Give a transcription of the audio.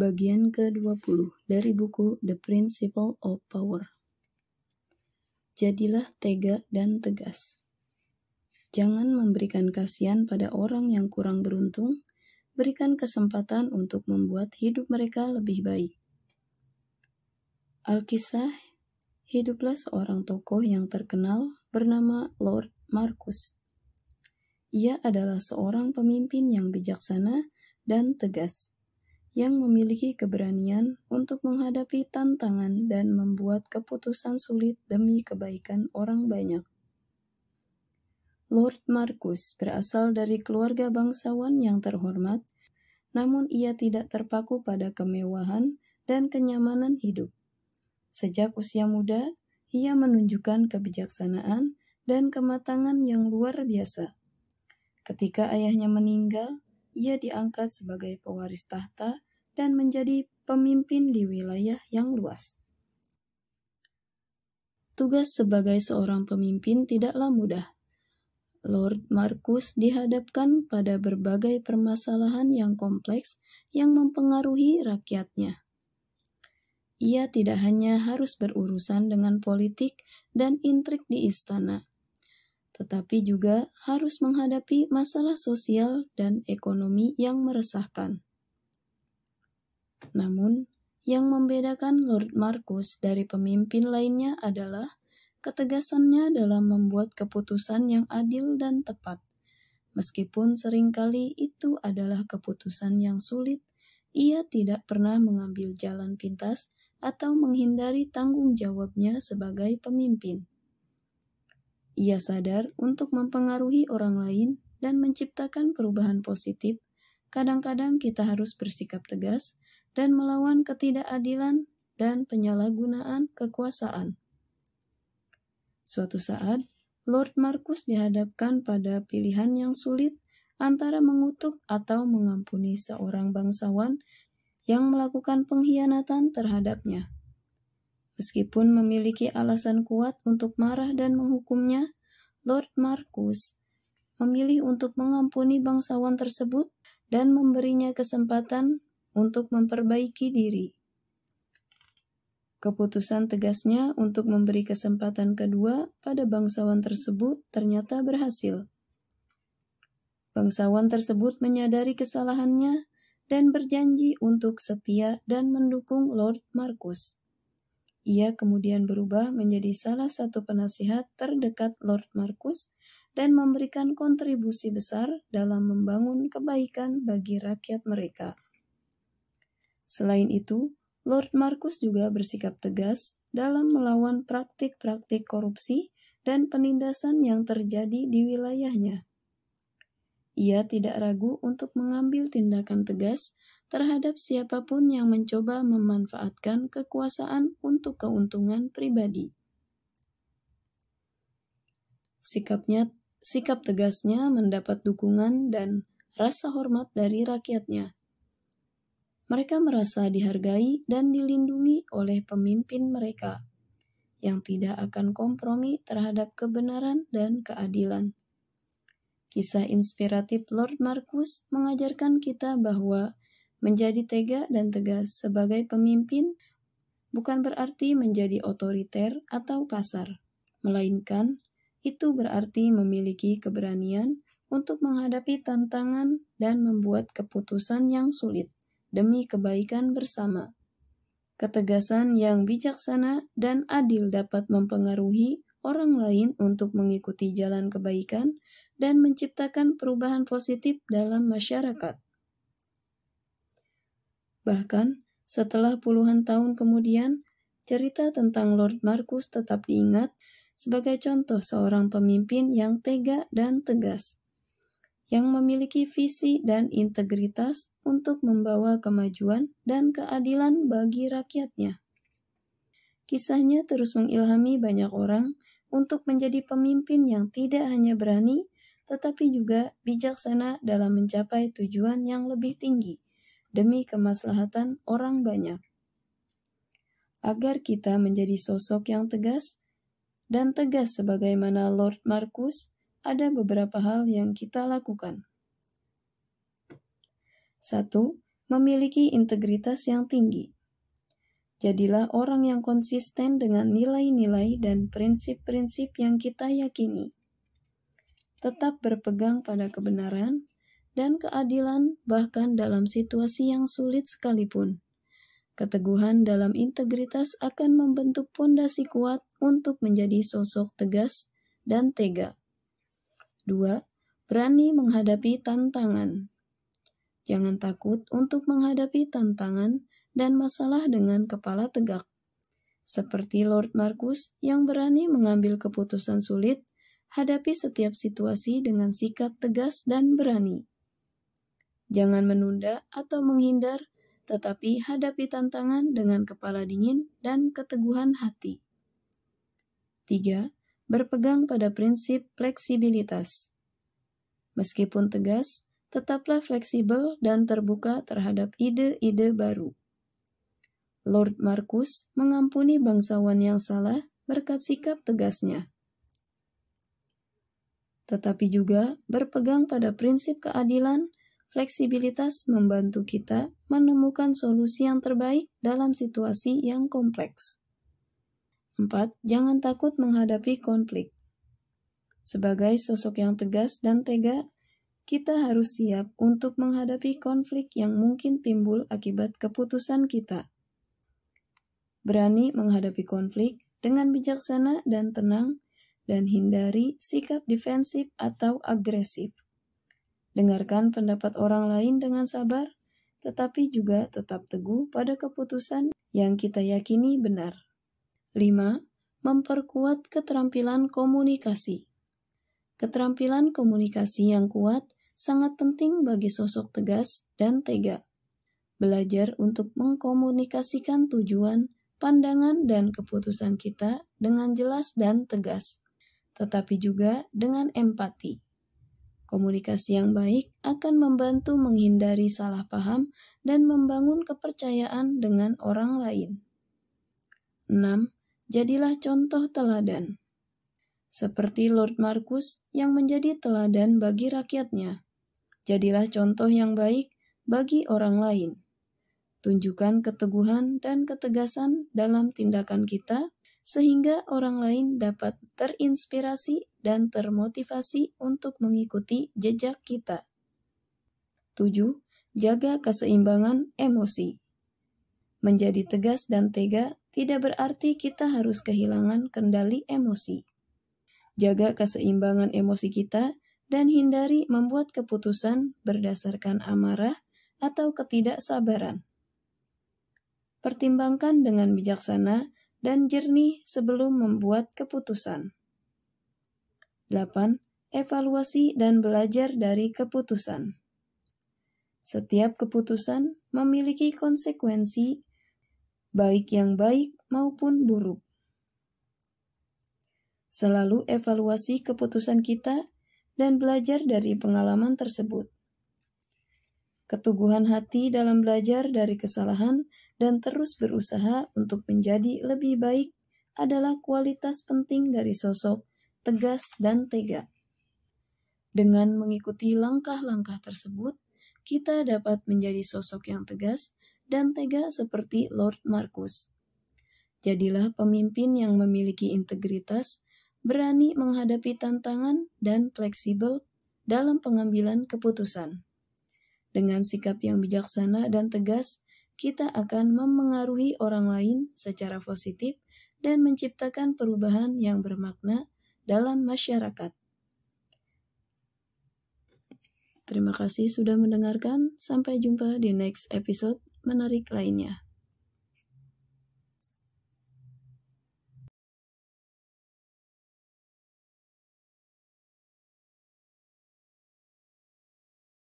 Bagian ke-20 dari buku The Principle of Power. Jadilah tega dan tegas. Jangan memberikan kasihan pada orang yang kurang beruntung, berikan kesempatan untuk membuat hidup mereka lebih baik. Alkisah, hiduplah seorang tokoh yang terkenal bernama Lord Marcus. Ia adalah seorang pemimpin yang bijaksana dan tegas, yang memiliki keberanian untuk menghadapi tantangan dan membuat keputusan sulit demi kebaikan orang banyak. Lord Markus berasal dari keluarga bangsawan yang terhormat, namun ia tidak terpaku pada kemewahan dan kenyamanan hidup. Sejak usia muda, ia menunjukkan kebijaksanaan dan kematangan yang luar biasa. Ketika ayahnya meninggal, ia diangkat sebagai pewaris tahta dan menjadi pemimpin di wilayah yang luas. Tugas sebagai seorang pemimpin tidaklah mudah Lord Markus dihadapkan pada berbagai permasalahan yang kompleks yang mempengaruhi rakyatnya. Ia tidak hanya harus berurusan dengan politik dan intrik di istana, tetapi juga harus menghadapi masalah sosial dan ekonomi yang meresahkan. Namun, yang membedakan Lord Markus dari pemimpin lainnya adalah ketegasannya dalam membuat keputusan yang adil dan tepat. Meskipun seringkali itu adalah keputusan yang sulit, ia tidak pernah mengambil jalan pintas atau menghindari tanggung jawabnya sebagai pemimpin. Ia sadar untuk mempengaruhi orang lain dan menciptakan perubahan positif, kadang-kadang kita harus bersikap tegas dan melawan ketidakadilan dan penyalahgunaan kekuasaan. Suatu saat, Lord Markus dihadapkan pada pilihan yang sulit antara mengutuk atau mengampuni seorang bangsawan yang melakukan pengkhianatan terhadapnya. Meskipun memiliki alasan kuat untuk marah dan menghukumnya, Lord Markus memilih untuk mengampuni bangsawan tersebut dan memberinya kesempatan untuk memperbaiki diri. Keputusan tegasnya untuk memberi kesempatan kedua pada bangsawan tersebut ternyata berhasil. Bangsawan tersebut menyadari kesalahannya dan berjanji untuk setia dan mendukung Lord Marcus. Ia kemudian berubah menjadi salah satu penasihat terdekat Lord Marcus dan memberikan kontribusi besar dalam membangun kebaikan bagi rakyat mereka. Selain itu, Lord Markus juga bersikap tegas dalam melawan praktik-praktik korupsi dan penindasan yang terjadi di wilayahnya. Ia tidak ragu untuk mengambil tindakan tegas terhadap siapapun yang mencoba memanfaatkan kekuasaan untuk keuntungan pribadi. Sikapnya, sikap tegasnya mendapat dukungan dan rasa hormat dari rakyatnya mereka merasa dihargai dan dilindungi oleh pemimpin mereka yang tidak akan kompromi terhadap kebenaran dan keadilan. Kisah inspiratif Lord Marcus mengajarkan kita bahwa menjadi tega dan tegas sebagai pemimpin bukan berarti menjadi otoriter atau kasar, melainkan itu berarti memiliki keberanian untuk menghadapi tantangan dan membuat keputusan yang sulit demi kebaikan bersama. Ketegasan yang bijaksana dan adil dapat mempengaruhi orang lain untuk mengikuti jalan kebaikan dan menciptakan perubahan positif dalam masyarakat. Bahkan, setelah puluhan tahun kemudian, cerita tentang Lord Markus tetap diingat sebagai contoh seorang pemimpin yang tega dan tegas yang memiliki visi dan integritas untuk membawa kemajuan dan keadilan bagi rakyatnya. Kisahnya terus mengilhami banyak orang untuk menjadi pemimpin yang tidak hanya berani, tetapi juga bijaksana dalam mencapai tujuan yang lebih tinggi demi kemaslahatan orang banyak. Agar kita menjadi sosok yang tegas dan tegas sebagaimana Lord Markus ada beberapa hal yang kita lakukan. Satu, Memiliki integritas yang tinggi. Jadilah orang yang konsisten dengan nilai-nilai dan prinsip-prinsip yang kita yakini. Tetap berpegang pada kebenaran dan keadilan, bahkan dalam situasi yang sulit sekalipun. Keteguhan dalam integritas akan membentuk pondasi kuat untuk menjadi sosok tegas dan tega. 2. Berani menghadapi tantangan. Jangan takut untuk menghadapi tantangan dan masalah dengan kepala tegak. Seperti Lord Markus yang berani mengambil keputusan sulit, hadapi setiap situasi dengan sikap tegas dan berani. Jangan menunda atau menghindar, tetapi hadapi tantangan dengan kepala dingin dan keteguhan hati. 3 berpegang pada prinsip fleksibilitas. Meskipun tegas, tetaplah fleksibel dan terbuka terhadap ide-ide baru. Lord Marcus mengampuni bangsawan yang salah berkat sikap tegasnya. Tetapi juga berpegang pada prinsip keadilan, fleksibilitas membantu kita menemukan solusi yang terbaik dalam situasi yang kompleks. 4. Jangan takut menghadapi konflik. Sebagai sosok yang tegas dan tega, kita harus siap untuk menghadapi konflik yang mungkin timbul akibat keputusan kita. Berani menghadapi konflik dengan bijaksana dan tenang, dan hindari sikap defensif atau agresif. Dengarkan pendapat orang lain dengan sabar, tetapi juga tetap teguh pada keputusan yang kita yakini benar. 5. Memperkuat keterampilan komunikasi. Keterampilan komunikasi yang kuat sangat penting bagi sosok tegas dan tega. Belajar untuk mengkomunikasikan tujuan, pandangan, dan keputusan kita dengan jelas dan tegas, tetapi juga dengan empati. Komunikasi yang baik akan membantu menghindari salah paham dan membangun kepercayaan dengan orang lain. 6 Jadilah contoh teladan. Seperti Lord Markus yang menjadi teladan bagi rakyatnya. Jadilah contoh yang baik bagi orang lain. Tunjukkan keteguhan dan ketegasan dalam tindakan kita sehingga orang lain dapat terinspirasi dan termotivasi untuk mengikuti jejak kita. 7. Jaga keseimbangan emosi. Menjadi tegas dan tega tidak berarti kita harus kehilangan kendali emosi. Jaga keseimbangan emosi kita dan hindari membuat keputusan berdasarkan amarah atau ketidaksabaran. Pertimbangkan dengan bijaksana dan jernih sebelum membuat keputusan. 8. Evaluasi dan belajar dari keputusan. Setiap keputusan memiliki konsekuensi baik yang baik maupun buruk. Selalu evaluasi keputusan kita dan belajar dari pengalaman tersebut. Keteguhan hati dalam belajar dari kesalahan dan terus berusaha untuk menjadi lebih baik adalah kualitas penting dari sosok tegas dan tega. Dengan mengikuti langkah-langkah tersebut, kita dapat menjadi sosok yang tegas dan tega seperti Lord Markus. Jadilah pemimpin yang memiliki integritas, berani menghadapi tantangan, dan fleksibel dalam pengambilan keputusan. Dengan sikap yang bijaksana dan tegas, kita akan memengaruhi orang lain secara positif dan menciptakan perubahan yang bermakna dalam masyarakat. Terima kasih sudah mendengarkan. Sampai jumpa di next episode menarik lainnya.